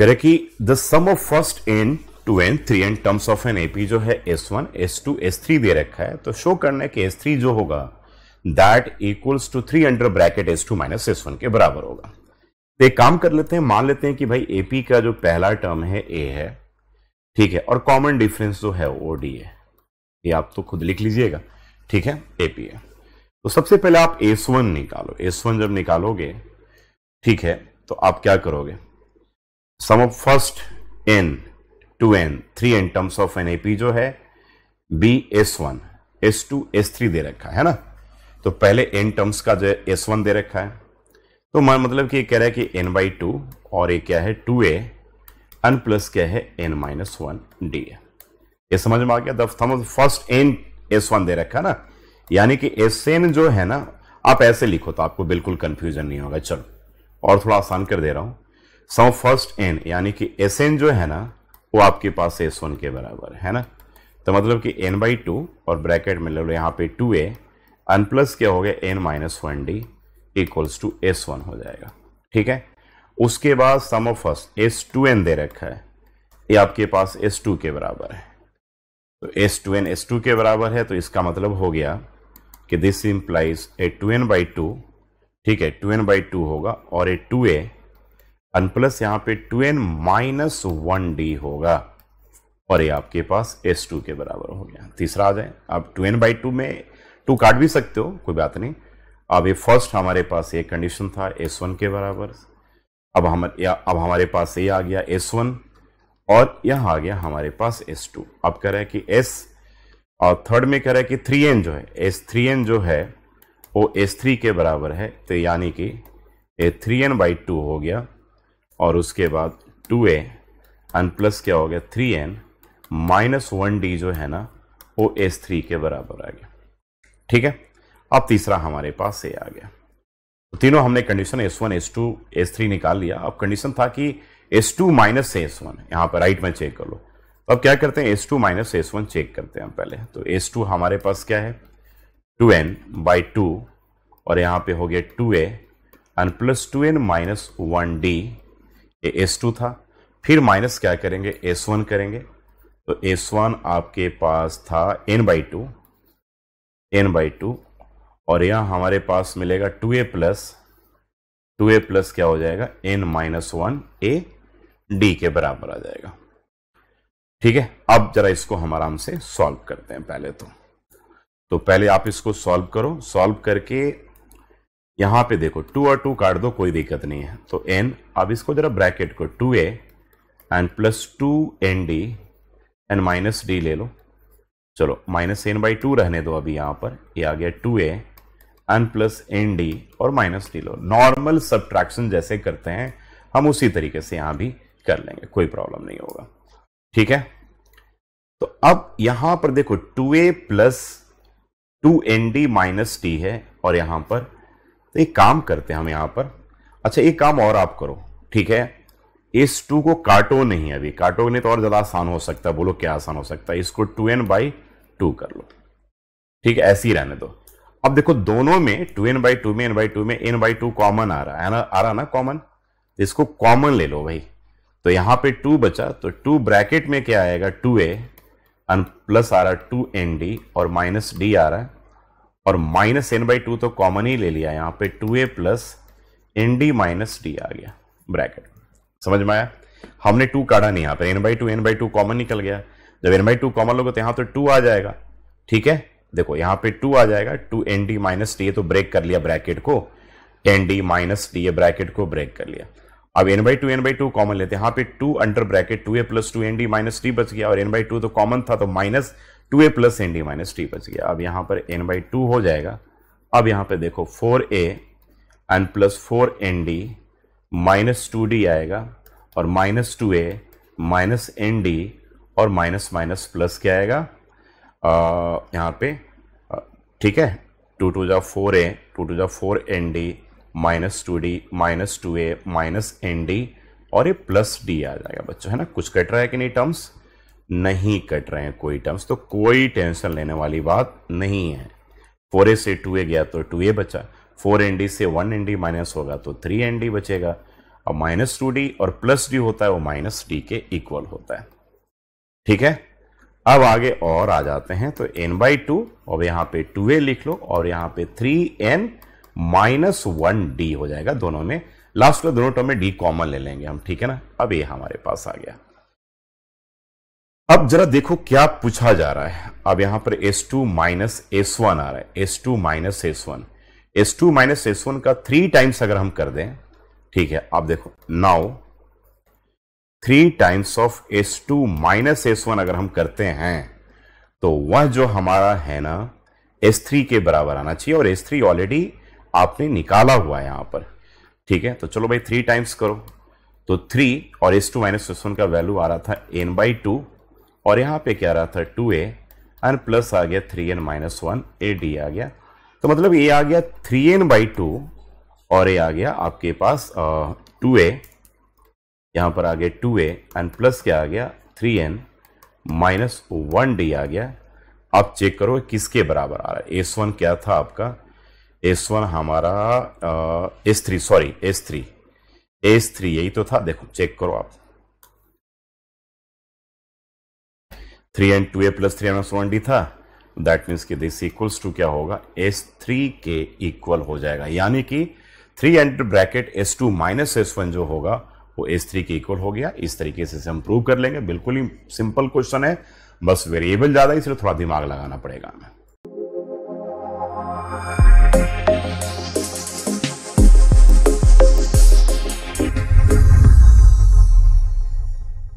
कि the sum of first n two n three n terms of an AP जो है S one S two S three दे रखा है तो शो करना है कि एस थ्री जो होगा that equals to three under bracket S two minus S one के बराबर होगा तो एक काम कर लेते हैं मान लेते हैं कि भाई एपी का जो पहला टर्म है ए है ठीक है और कॉमन डिफरेंस जो है वो डी है ये आप तो खुद लिख लीजिएगा ठीक है एपीए तो सबसे पहले आप एस वन निकालो एस वन जब निकालोगे ठीक है तो आप क्या करोगे sum of first n two n three n terms of an AP जो है बी S one S two S three दे रखा है ना तो पहले एन टर्म्स का जो एस वन दे रखा है तो मतलब कि ये कह रहा है कि एन बाई टू और ये क्या है टू ए एन प्लस क्या है एन माइनस वन डी है ये समझ में आ गया the sum first n S one दे रखा ना यानी कि एस एन जो है ना आप ऐसे लिखो तो आपको बिल्कुल कंफ्यूजन नहीं होगा चलो और थोड़ा आसान कर दे रहा हूं सम फर्स्ट एन यानी कि एस एन जो है ना वो आपके पास एस वन के बराबर है ना तो मतलब कि एन बाई टू और ब्रैकेट में लो यहाँ पे टू ए प्लस क्या हो गया n minus one d equals to S one हो जाएगा ठीक है उसके बाद sum of first S two n दे रखा है ये आपके पास एस टू के बराबर है तो S two n S two के बराबर है तो इसका मतलब हो गया कि this implies a two n by two ठीक है टू एन बाई टू होगा और a two a n plus यहाँ पे two n minus one d होगा और ये आपके पास एस टू के बराबर हो गया तीसरा आ जाए आप टू एन बाई टू में टू काट भी सकते हो कोई बात नहीं अब ये फर्स्ट हमारे पास ये कंडीशन था एस वन के बराबर अब हम या अब हमारे पास ये आ गया एस वन और यह आ गया हमारे पास S2 अब कह रहा है कि S और थर्ड में कह रहा है कि 3n जो है S3n जो है वो S3 के बराबर है तो यानी कि a three n by two हो गया और उसके बाद टू ए एन प्लस क्या हो गया three n minus one d जो है ना वो एस थ्री के बराबर आ गया ठीक है अब तीसरा हमारे पास ए आ गया तो तीनों हमने condition S one S two S three निकाल लिया अब कंडीशन था कि S two minus S one यहाँ पर राइट में चेक कर लो अब क्या करते हैं S two minus S one check करते हैं हम पहले तो एस टू हमारे पास क्या है टू एन बाई टू और यहाँ पे हो गया two a n plus two n minus one d ये एस टू था फिर माइनस क्या करेंगे एस वन करेंगे तो एस वन आपके पास था n by two n by two और यहाँ हमारे पास मिलेगा two a plus two a plus क्या हो जाएगा n minus one a d के बराबर आ जाएगा ठीक है अब जरा इसको हम आराम से सॉल्व करते हैं पहले तो तो पहले आप इसको सॉल्व करो सॉल्व करके यहां पे देखो टू और टू काट दो कोई दिक्कत नहीं है तो एन अब इसको जरा ब्रैकेट को two a and plus two n d and minus d ले लो चलो माइनस एन बाई टू रहने दो अभी यहां पर ये यह आ गया two a n plus n d और माइनस डी लो नॉर्मल सब्ट्रैक्शन जैसे करते हैं हम उसी तरीके से यहां भी कर लेंगे कोई प्रॉब्लम नहीं होगा ठीक है तो अब यहां पर देखो two a plus two n d minus t है और यहां पर तो एक काम करते हैं हम यहां पर अच्छा एक काम और आप करो ठीक है इस टू को काटो नहीं अभी काटो नहीं तो और ज़्यादा आसान हो सकता है बोलो क्या आसान हो सकता है इसको टू एन बाई टू कर लो ठीक है ऐसे ही रहने दो अब देखो दोनों में टू एन बाई टू में एन बाई टू में एन बाई टू कॉमन आ रहा है ना आ रहा ना कॉमन इसको कॉमन ले लो भाई तो यहां पे टू बचा तो टू ब्रैकेट में क्या आएगा टू ए प्लस आ रहा टू एन डी और माइनस डी आ रहा है और माइनस एन बाई टू तो कॉमन ही ले लिया यहां पे two a plus n d minus d आ गया ब्रैकेट समझ में आया हमने टू काढ़ा नहीं यहां पे n by two n by two common निकल गया जब एन बाई टू कॉमन लोगे तो यहां तो टू आ जाएगा ठीक है देखो यहां पे टू आ जाएगा two n d minus d तो ब्रेक कर लिया ब्रैकेट को ten d minus d bracket को ब्रेक कर लिया अब n by two n by two common लेते हैं यहाँ पे two under bracket two a plus two n d minus t बच गया और एन बाई टू तो कॉमन था तो minus two a plus n d minus t बच गया अब यहाँ पर एन बाई टू हो जाएगा अब यहाँ पे देखो four a n plus four n d minus two d आएगा और minus two a minus n d और माइनस माइनस प्लस क्या आएगा यहाँ पे ठीक है टू टू जा फोर ए टू टू जा four n d minus two d minus two a minus n d और ये प्लस डी आ जाएगा बच्चों है ना कुछ कट रहा है कि नहीं टर्म्स नहीं कट रहे हैं कोई टर्म्स तो कोई टेंशन लेने वाली बात नहीं है फोर ए से टू ए गया तो टू ए बचा फोर एन डी से वन एन डी माइनस होगा तो थ्री एन डी बचेगा और माइनस टू डी और प्लस डी होता है वो माइनस डी के इक्वल होता है ठीक है अब आगे और आ जाते हैं तो एन बाई टू और यहाँ पे टू ए लिख लो और यहाँ पे three n minus one d हो जाएगा दोनों में लास्ट में दोनों टर्म में डी कॉमन ले लेंगे हम ठीक है ना अब ये हमारे पास आ गया अब जरा देखो क्या पूछा जा रहा है अब यहां पर S two minus S one आ रहा है S two minus S one S two minus S one का थ्री टाइम्स अगर हम कर दें ठीक है अब देखो now three times of S two minus S one अगर हम करते हैं तो वह जो हमारा है ना एस थ्री के बराबर आना चाहिए और एस थ्री ऑलरेडी आपने निकाला हुआ है यहां पर ठीक है तो चलो भाई थ्री टाइम्स करो तो थ्री और S two minus S one का वैल्यू आ रहा था एन बाई टू और यहां पे क्या आ रहा था टू ए एंड प्लस आ गया three n minus one a d आ गया तो मतलब ए आ गया थ्री एन बाई टू और ए आ गया आपके पास टू ए यहां पर आ गया टू ए एंड प्लस क्या आ गया three n minus one d आ गया आप चेक करो किसके बराबर आ रहा है एस वन क्या था आपका एस वन हमारा S three sorry S three S three यही तो था देखो चेक करो आप three and two a plus three minus one d था दैट मीन्स कि दिस इक्वल्स टू क्या होगा एस थ्री के इक्वल हो जाएगा यानी कि three and bracket S two minus S one जो होगा वो एस थ्री के इक्वल हो गया इस तरीके से इसे हम प्रूव कर लेंगे बिल्कुल ही सिंपल क्वेश्चन है बस वेरिएबल ज़्यादा इसलिए थोड़ा दिमाग लगाना पड़ेगा हमें